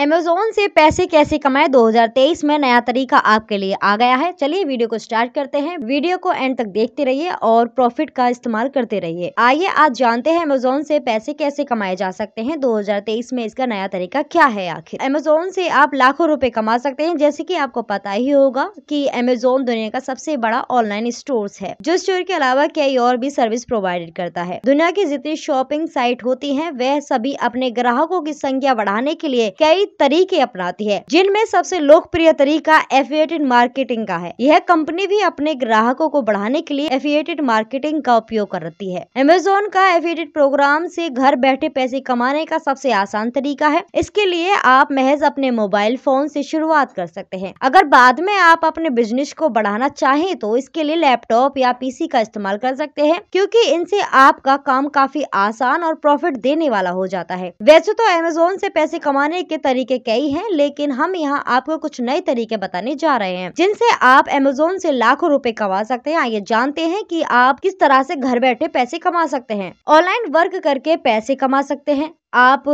Amazon से पैसे कैसे कमाएं 2023 में नया तरीका आपके लिए आ गया है चलिए वीडियो को स्टार्ट करते हैं वीडियो को एंड तक देखते रहिए और प्रॉफिट का इस्तेमाल करते रहिए आइए आज जानते हैं अमेजोन से पैसे कैसे कमाए जा सकते हैं 2023 में इसका नया तरीका क्या है आखिर अमेजोन से आप लाखों रूपए कमा सकते हैं जैसे की आपको पता ही होगा की अमेजोन दुनिया का सबसे बड़ा ऑनलाइन स्टोर है जो स्टोर के अलावा कई और भी सर्विस प्रोवाइड करता है दुनिया की जितनी शॉपिंग साइट होती है वह सभी अपने ग्राहकों की संख्या बढ़ाने के लिए कई कई तरीके अपनाती है जिनमें सबसे लोकप्रिय तरीका एफिएटेड मार्केटिंग का है यह कंपनी भी अपने ग्राहकों को बढ़ाने के लिए एफिएटेड मार्केटिंग का उपयोग करती है अमेजोन का एफिएटेड प्रोग्राम से घर बैठे पैसे कमाने का सबसे आसान तरीका है इसके लिए आप महज अपने मोबाइल फोन से शुरुआत कर सकते हैं अगर बाद में आप अपने बिजनेस को बढ़ाना चाहें तो इसके लिए लैपटॉप या पीसी का इस्तेमाल कर सकते हैं क्योंकि इनसे आपका काम काफी आसान और प्रॉफिट देने वाला हो जाता है वैसे तो अमेजोन से पैसे कमाने के तरीके तरीके कई हैं लेकिन हम यहाँ आपको कुछ नए तरीके बताने जा रहे हैं जिनसे आप अमेजोन से लाखों रुपए कमा सकते हैं आइए हाँ, जानते हैं कि आप किस तरह से घर बैठे पैसे कमा सकते हैं ऑनलाइन वर्क करके पैसे कमा सकते हैं आप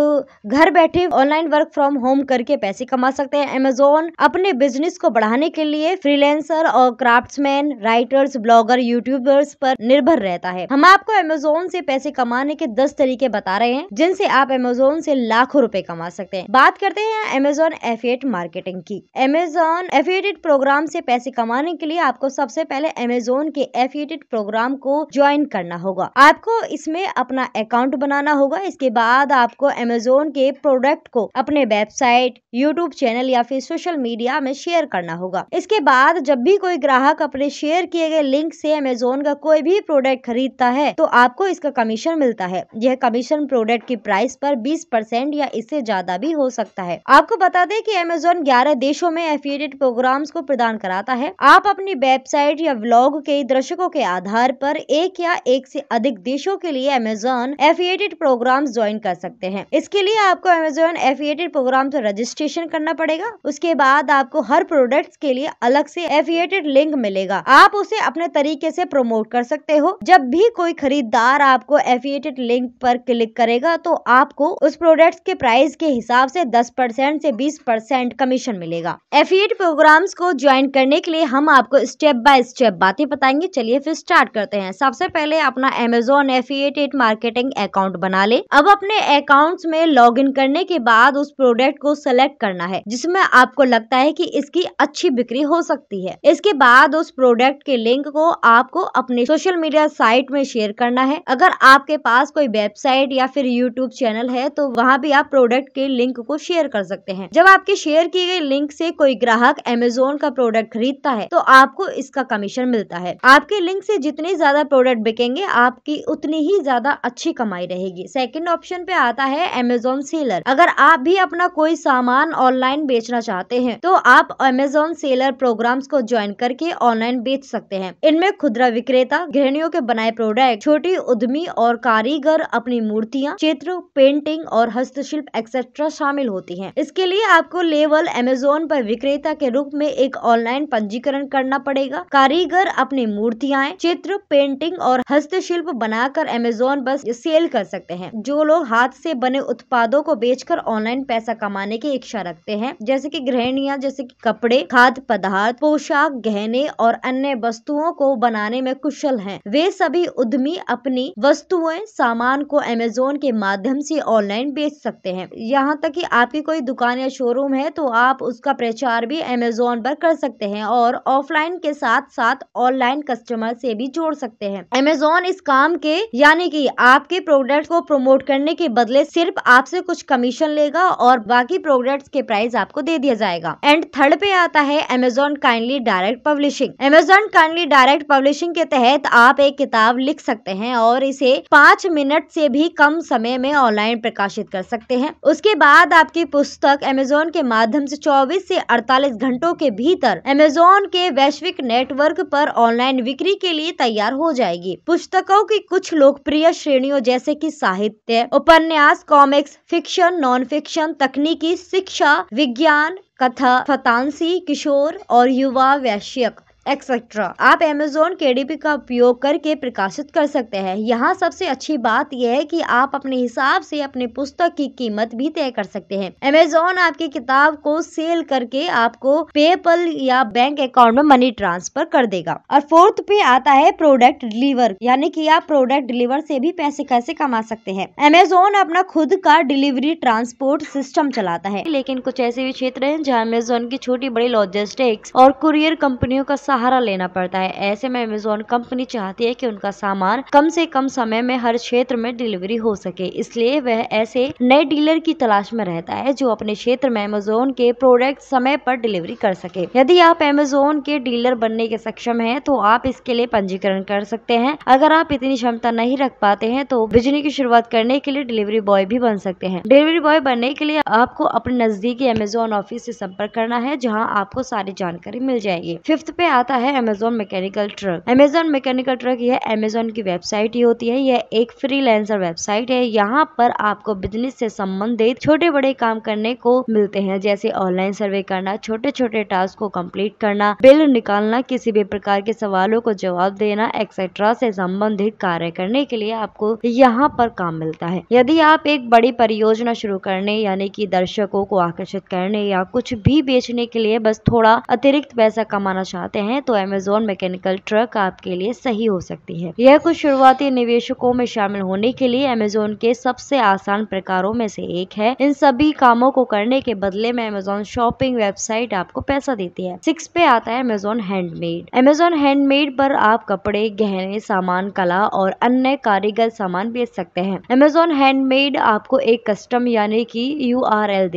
घर बैठे ऑनलाइन वर्क फ्रॉम होम करके पैसे कमा सकते हैं अमेजोन अपने बिजनेस को बढ़ाने के लिए फ्रीलांसर और क्राफ्ट्समैन राइटर्स ब्लॉगर यूट्यूबर्स पर निर्भर रहता है हम आपको अमेजोन से पैसे कमाने के दस तरीके बता रहे हैं जिनसे आप अमेजोन से लाखों रुपए कमा सकते हैं बात करते हैं अमेजोन एफिएट मार्केटिंग की अमेजोन एफिएटेड प्रोग्राम से पैसे कमाने के लिए आपको सबसे पहले अमेजोन के एफिएटेड प्रोग्राम को ज्वाइन करना होगा आपको इसमें अपना अकाउंट बनाना होगा इसके बाद आप आपको अमेजोन के प्रोडक्ट को अपने वेबसाइट यूट्यूब चैनल या फिर सोशल मीडिया में शेयर करना होगा इसके बाद जब भी कोई ग्राहक अपने शेयर किए गए लिंक से अमेजोन का कोई भी प्रोडक्ट खरीदता है तो आपको इसका कमीशन मिलता है यह कमीशन प्रोडक्ट की प्राइस पर 20 परसेंट या इससे ज्यादा भी हो सकता है आपको बता दें कि अमेजोन 11 देशों में एफिलिएट प्रोग्राम्स को प्रदान कराता है आप अपनी वेबसाइट या ब्लॉग के दर्शकों के आधार पर एक या एक से अधिक देशों के लिए अमेजोन एफिलिएटेड प्रोग्राम ज्वाइन कर सकते सकते हैं इसके लिए आपको अमेजोन एफिएटेड प्रोग्राम से रजिस्ट्रेशन करना पड़ेगा उसके बाद आपको हर प्रोडक्ट के लिए अलग से एफिएटेड लिंक मिलेगा आप उसे अपने तरीके से प्रमोट कर सकते हो जब भी कोई खरीदार आपको एफिएटेड लिंक पर क्लिक करेगा तो आपको उस प्रोडक्ट के प्राइस के हिसाब से 10 परसेंट से बीस परसेंट कमीशन मिलेगा एफिएट प्रोग्राम को ज्वाइन करने के लिए हम आपको स्टेप बाय स्टेप बातें बताएंगे चलिए फिर स्टार्ट करते हैं सबसे पहले अपना अमेजोन एफिएटेड मार्केटिंग अकाउंट बना ले अब अपने अकाउंट्स में लॉगिन करने के बाद उस प्रोडक्ट को सेलेक्ट करना है जिसमें आपको लगता है कि इसकी अच्छी बिक्री हो सकती है इसके बाद उस प्रोडक्ट के लिंक को आपको अपने सोशल मीडिया साइट में शेयर करना है अगर आपके पास कोई वेबसाइट या फिर यूट्यूब चैनल है तो वहाँ भी आप प्रोडक्ट के लिंक को शेयर कर सकते हैं जब आपके शेयर किए गए लिंक से कोई ग्राहक अमेजोन का प्रोडक्ट खरीदता है तो आपको इसका कमीशन मिलता है आपके लिंक से जितने ज्यादा प्रोडक्ट बिकेंगे आपकी उतनी ही ज्यादा अच्छी कमाई रहेगी सेकेंड ऑप्शन पे आता है अमेजोन सेलर अगर आप भी अपना कोई सामान ऑनलाइन बेचना चाहते हैं तो आप अमेजोन सेलर प्रोग्राम्स को ज्वाइन करके ऑनलाइन बेच सकते हैं इनमें खुदरा विक्रेता गृहणियों के बनाए प्रोडक्ट छोटी उद्यमी और कारीगर अपनी मूर्तियाँ चित्र पेंटिंग और हस्तशिल्प एक्सेट्रा शामिल होती है इसके लिए आपको लेवल अमेजोन पर विक्रेता के रूप में एक ऑनलाइन पंजीकरण करना पड़ेगा कारीगर अपनी मूर्तियाँ चित्र पेंटिंग और हस्तशिल्प बनाकर अमेजोन पर सेल कर सकते हैं जो लोग हाथ से बने उत्पादों को बेचकर ऑनलाइन पैसा कमाने की इच्छा रखते हैं जैसे कि गृहणियां जैसे कि कपड़े खाद्य पदार्थ पोशाक गहने और अन्य वस्तुओं को बनाने में कुशल हैं वे सभी उद्यमी अपनी वस्तुएं सामान को अमेजोन के माध्यम से ऑनलाइन बेच सकते हैं यहाँ तक कि आपकी कोई दुकान या शोरूम है तो आप उसका प्रचार भी अमेजोन पर कर सकते हैं और ऑफलाइन के साथ साथ ऑनलाइन कस्टमर से भी जोड़ सकते हैं अमेजोन इस काम के यानी कि आपके प्रोडक्ट को प्रमोट करने के बदले बदले सिर्फ आपसे कुछ कमीशन लेगा और बाकी प्रोडक्ट्स के प्राइस आपको दे दिया जाएगा एंड थर्ड पे आता है Amazon Kindle direct publishing Amazon Kindle direct publishing के तहत आप एक किताब लिख सकते हैं और इसे पाँच मिनट से भी कम समय में ऑनलाइन प्रकाशित कर सकते हैं उसके बाद आपकी पुस्तक अमेजोन के माध्यम से 24 से 48 घंटों के भीतर अमेजोन के वैश्विक नेटवर्क पर ऑनलाइन बिक्री के लिए तैयार हो जाएगी पुस्तकों की कुछ लोकप्रिय श्रेणियों जैसे की साहित्य उपन्यास उपन्यास कॉमिक्स फिक्शन नॉन फिक्शन तकनीकी शिक्षा विज्ञान कथा फतांसी किशोर और युवा वैश्यक एक्सेट्रा आप अमेजोन के का उपयोग करके प्रकाशित कर सकते हैं यहाँ सबसे अच्छी बात यह है कि आप अपने हिसाब से अपने पुस्तक की कीमत भी तय कर सकते हैं अमेजोन आपकी किताब को सेल करके आपको पेपल या बैंक अकाउंट में मनी ट्रांसफर कर देगा और फोर्थ पे आता है प्रोडक्ट डिलीवर यानी कि आप प्रोडक्ट डिलीवर से भी पैसे कैसे कमा सकते हैं अमेजोन अपना खुद का डिलीवरी ट्रांसपोर्ट सिस्टम चलाता है लेकिन कुछ ऐसे भी क्षेत्र है जहाँ अमेजोन की छोटी बड़ी लॉजिस्टिक्स और कुरियर कंपनियों का सहारा लेना पड़ता है ऐसे में अमेजोन कंपनी चाहती है कि उनका सामान कम से कम समय में हर क्षेत्र में डिलीवरी हो सके इसलिए वह ऐसे नए डीलर की तलाश में रहता है जो अपने क्षेत्र में अमेजोन के प्रोडक्ट समय पर डिलीवरी कर सके यदि आप अमेजोन के डीलर बनने के सक्षम है तो आप इसके लिए पंजीकरण कर सकते हैं अगर आप इतनी क्षमता नहीं रख पाते हैं तो बिजनेस की शुरुआत करने के लिए डिलीवरी बॉय भी बन सकते हैं डिलीवरी बॉय बनने के लिए आपको अपने नजदीकी अमेजोन ऑफिस से संपर्क करना है जहाँ आपको सारी जानकारी मिल जाएगी फिफ्थ पे आता आता है Amazon Mechanical Turk Amazon Mechanical Turk यह अमेजोन की वेबसाइट ही होती है यह एक फ्रीलैंसर वेबसाइट है यहाँ पर आपको बिजनेस से संबंधित छोटे बड़े काम करने को मिलते हैं जैसे ऑनलाइन सर्वे करना छोटे छोटे टास्क को कम्प्लीट करना बिल निकालना किसी भी प्रकार के सवालों को जवाब देना एक्सेट्रा से संबंधित कार्य करने के लिए आपको यहाँ पर काम मिलता है यदि आप एक बड़ी परियोजना शुरू करने यानी कि दर्शकों को आकर्षित करने या कुछ भी बेचने के लिए बस थोड़ा अतिरिक्त पैसा कमाना चाहते हैं हैं तो अमेजोन मैकेनिकल ट्रक आपके लिए सही हो सकती है यह कुछ शुरुआती निवेशकों में शामिल होने के लिए अमेजोन के सबसे आसान प्रकारों में से एक है इन सभी कामों को करने के बदले में अमेजोन शॉपिंग वेबसाइट आपको पैसा देती है सिक्स पे आता है अमेजोन हैंडमेड अमेजोन हैंडमेड पर आप कपड़े गहने सामान कला और अन्य कारीगर सामान बेच सकते हैं अमेजोन हैंडमेड आपको एक कस्टम यानी कि यू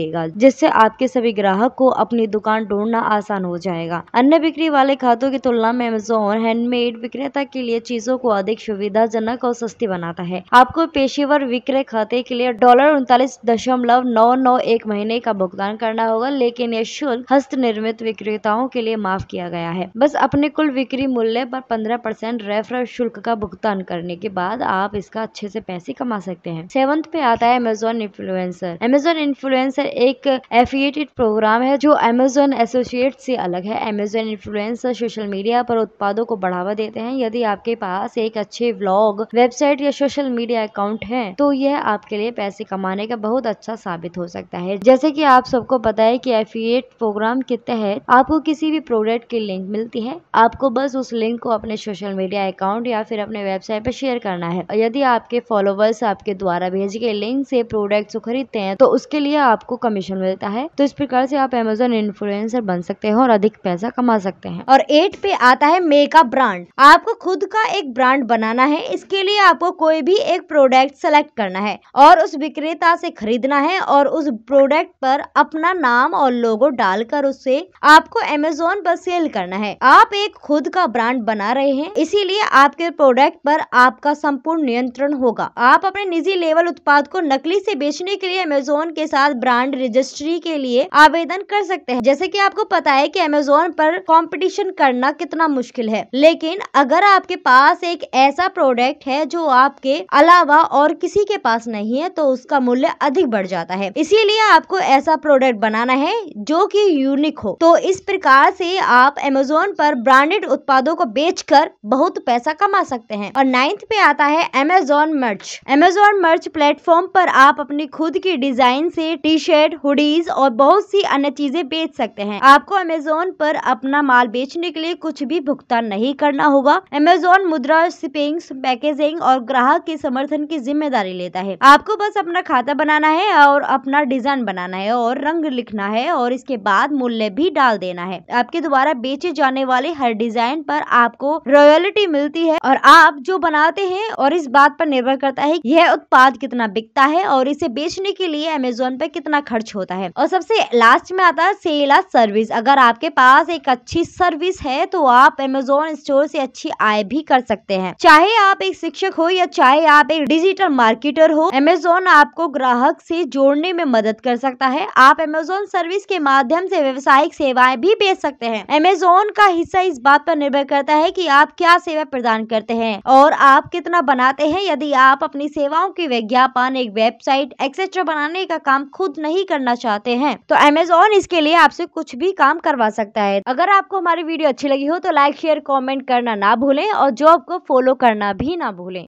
देगा जिससे आपके सभी ग्राहक को अपनी दुकान ढूंढना आसान हो जाएगा अन्य बिक्री वाले खातों की तुलना में अमेजोन हैंडमेड विक्रेता के लिए चीजों को अधिक सुविधाजनक और सस्ती बनाता है आपको पेशेवर विक्रय खाते के लिए डॉलर उनतालीस दशमलव नौ नौ एक महीने का भुगतान करना होगा लेकिन यह शुल्क हस्त निर्मित विक्रेताओं के लिए माफ किया गया है बस अपने कुल बिक्री मूल्य पर पंद्रह परसेंट रेफर शुल्क का भुगतान करने के बाद आप इसका अच्छे से पैसे कमा सकते हैं सेवंथ पे आता है अमेजोन इन्फ्लुएंसर अमेजोन इन्फ्लुएंसर एक एफिएटेड प्रोग्राम है जो अमेजोन एसोसिएट से अलग है अमेजोन इन्फ्लुएंसर अक्सर सोशल मीडिया पर उत्पादों को बढ़ावा देते हैं यदि आपके पास एक अच्छे ब्लॉग वेबसाइट या सोशल मीडिया अकाउंट है तो यह आपके लिए पैसे कमाने का बहुत अच्छा साबित हो सकता है जैसे की आप सबको पता है की एफिएट प्रोग्राम के तहत आपको किसी भी प्रोडक्ट की लिंक मिलती है आपको बस उस लिंक को अपने सोशल मीडिया अकाउंट या फिर अपने वेबसाइट पर शेयर करना है यदि आपके फॉलोवर्स आपके द्वारा भेजे गए लिंक से प्रोडक्ट को खरीदते हैं तो उसके लिए आपको कमीशन मिलता है तो इस प्रकार से आप अमेजोन इन्फ्लुएंसर बन सकते हैं और अधिक पैसा कमा सकते हैं और नंबर एट पे आता है मेकअप ब्रांड आपको खुद का एक ब्रांड बनाना है इसके लिए आपको कोई भी एक प्रोडक्ट सेलेक्ट करना है और उस विक्रेता से खरीदना है और उस प्रोडक्ट पर अपना नाम और लोगो डालकर उसे आपको अमेजोन पर सेल करना है आप एक खुद का ब्रांड बना रहे हैं इसीलिए आपके प्रोडक्ट पर आपका संपूर्ण नियंत्रण होगा आप अपने निजी लेवल उत्पाद को नकली से बेचने के लिए अमेजोन के साथ ब्रांड रजिस्ट्री के लिए आवेदन कर सकते हैं जैसे कि आपको पता है कि अमेजोन पर कंपटीशन करना कितना मुश्किल है लेकिन अगर आपके पास एक ऐसा प्रोडक्ट है जो आपके अलावा और किसी के पास नहीं है तो उसका मूल्य अधिक बढ़ जाता है इसीलिए आपको ऐसा प्रोडक्ट बनाना है जो कि यूनिक हो तो इस प्रकार से आप अमेजोन पर ब्रांडेड उत्पादों को बेचकर बहुत पैसा कमा सकते हैं और नाइन्थ पे आता है अमेजोन मर्च अमेजोन मर्च प्लेटफॉर्म पर आप अपनी खुद की डिजाइन से टी शर्ट हुडीज और बहुत सी अन्य चीजें बेच सकते हैं आपको अमेजोन पर अपना माल बेचने पहुंचने के लिए कुछ भी भुगतान नहीं करना होगा अमेजोन मुद्रा शिपिंग पैकेजिंग और ग्राहक के समर्थन की जिम्मेदारी लेता है आपको बस अपना खाता बनाना है और अपना डिजाइन बनाना है और रंग लिखना है और इसके बाद मूल्य भी डाल देना है आपके द्वारा बेचे जाने वाले हर डिजाइन पर आपको रॉयल्टी मिलती है और आप जो बनाते हैं और इस बात पर निर्भर करता है यह उत्पाद कितना बिकता है और इसे बेचने के लिए अमेजोन पर कितना खर्च होता है और सबसे लास्ट में आता है सेल सर्विस अगर आपके पास एक अच्छी सर्विस स्टडीज है तो आप अमेजोन स्टोर से अच्छी आय भी कर सकते हैं चाहे आप एक शिक्षक हो या चाहे आप एक डिजिटल मार्केटर हो अमेजोन आपको ग्राहक से जोड़ने में मदद कर सकता है आप अमेजोन सर्विस के माध्यम से व्यवसायिक सेवाएं भी बेच सकते हैं अमेजोन का हिस्सा इस बात पर निर्भर करता है कि आप क्या सेवा प्रदान करते हैं और आप कितना बनाते हैं यदि आप अपनी सेवाओं के विज्ञापन एक वेबसाइट एक्सेट्रा बनाने का काम खुद नहीं करना चाहते हैं तो अमेजोन इसके लिए आपसे कुछ भी काम करवा सकता है अगर आपको हमारी वीडियो वीडियो अच्छी लगी हो तो लाइक शेयर कमेंट करना ना भूलें और जॉब को फॉलो करना भी ना भूलें